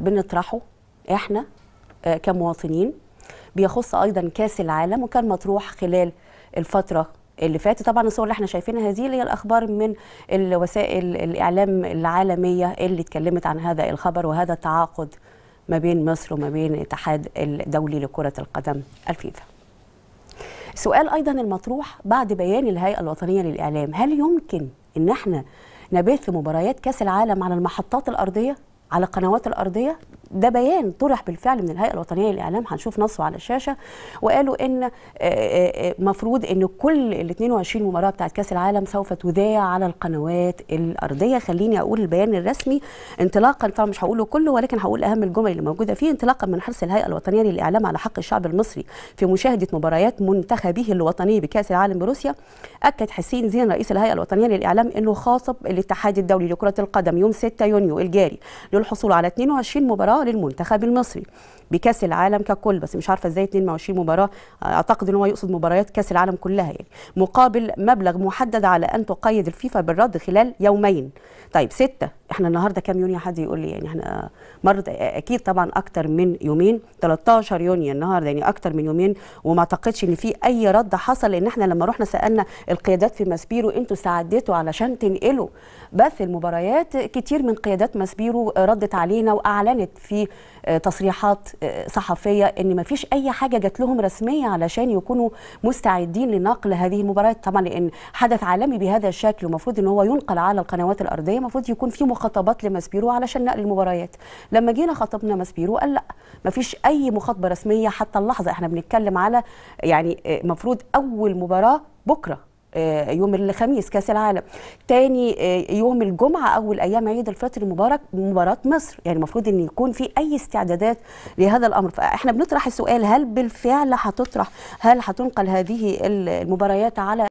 بنطرحه احنا آه، كمواطنين بيخص ايضا كاس العالم وكان مطروح خلال الفتره اللي فاتت طبعا الصور اللي احنا شايفينها هذه هي الاخبار من الوسائل الاعلام العالميه اللي اتكلمت عن هذا الخبر وهذا التعاقد ما بين مصر وما بين الاتحاد الدولي لكره القدم الفيفا سؤال ايضا المطروح بعد بيان الهيئه الوطنيه للاعلام هل يمكن ان احنا نبث مباريات كاس العالم على المحطات الارضيه على القنوات الارضيه ده بيان طرح بالفعل من الهيئه الوطنيه للاعلام هنشوف نصه على الشاشه وقالوا ان آه، آه، آه، مفروض ان كل ال 22 مباراه بتاعه كاس العالم سوف تذاع على القنوات الارضيه خليني اقول البيان الرسمي انطلاقا طبعا مش هقوله كله ولكن هقول اهم الجمل اللي موجوده فيه انطلاقا من حرص الهيئه الوطنيه للاعلام على حق الشعب المصري في مشاهده مباريات منتخبه الوطني بكاس العالم بروسيا اكد حسين زين رئيس الهيئه الوطنيه للاعلام انه خاطب الاتحاد الدولي لكره القدم يوم 6 يونيو الجاري للحصول على 22 مباراه للمنتخب المصري بكاس العالم ككل بس مش عارفه ازاي 22 مباراه اعتقد ان هو يقصد مباريات كاس العالم كلها يعني مقابل مبلغ محدد على ان تقيد الفيفا بالرد خلال يومين طيب سته احنا النهارده كام يونيو حد يقول لي يعني احنا مرت اكيد طبعا اكتر من يومين 13 يونيو النهارده يعني اكتر من يومين وما اعتقدش ان في اي رد حصل لان احنا لما رحنا سالنا القيادات في ماسبيرو انتوا ساعدتوا علشان تنقلوا بث المباريات كتير من قيادات ماسبيرو ردت علينا واعلنت في تصريحات صحفيه ان ما فيش اي حاجه جات لهم رسميه علشان يكونوا مستعدين لنقل هذه المباريات طبعا لان حدث عالمي بهذا الشكل ومفروض ان هو ينقل على القنوات الارضيه المفروض يكون في خطبات لماسبيرو علشان نقل المباريات لما جينا خطبنا ماسبيرو قال لا ما فيش اي مخاطبه رسميه حتى اللحظه احنا بنتكلم على يعني آه، مفروض اول مباراه بكره آه، يوم الخميس كاس العالم تاني آه، يوم الجمعه اول ايام عيد الفطر المبارك مباراه مصر يعني المفروض ان يكون في اي استعدادات لهذا الامر فاحنا بنطرح السؤال هل بالفعل هتطرح هل هتنقل هذه المباريات على